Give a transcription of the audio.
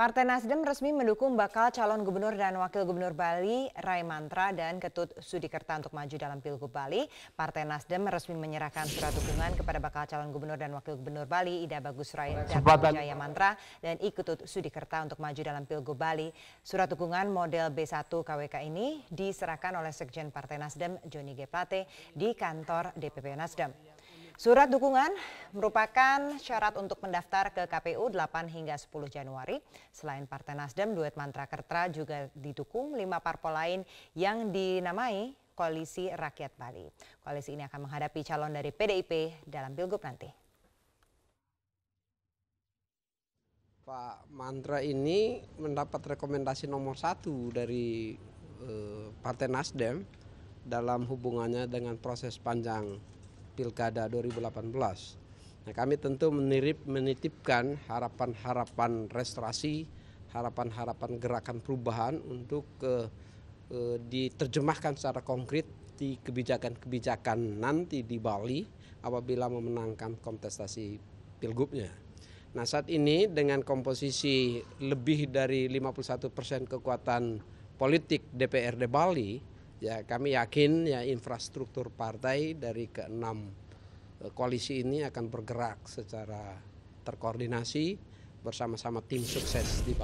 Partai Nasdem resmi mendukung bakal calon gubernur dan wakil gubernur Bali, Rai Mantra dan Ketut Sudikerta untuk maju dalam Pilgub Bali. Partai Nasdem resmi menyerahkan surat dukungan kepada bakal calon gubernur dan wakil gubernur Bali, Ida Bagus Rai dan Jaya Mantra dan Iketut Sudikerta untuk maju dalam Pilgub Bali. Surat dukungan model B1 KWK ini diserahkan oleh Sekjen Partai Nasdem, Joni G. Plate, di kantor DPP Nasdem. Surat dukungan merupakan syarat untuk mendaftar ke KPU 8 hingga 10 Januari. Selain Partai Nasdem, duet Mantra Kertra juga didukung lima parpol lain yang dinamai Koalisi Rakyat Bali. Koalisi ini akan menghadapi calon dari PDIP dalam Pilgub nanti. Pak Mantra ini mendapat rekomendasi nomor satu dari eh, Partai Nasdem dalam hubungannya dengan proses panjang Pilkada 2018. Nah, kami tentu menirip, menitipkan harapan-harapan restorasi, harapan-harapan gerakan perubahan untuk uh, diterjemahkan secara konkret di kebijakan-kebijakan nanti di Bali apabila memenangkan kontestasi pilgubnya. Nah saat ini dengan komposisi lebih dari 51 persen kekuatan politik DPRD Bali, Ya, kami yakin ya infrastruktur partai dari keenam e, koalisi ini akan bergerak secara terkoordinasi bersama-sama tim sukses di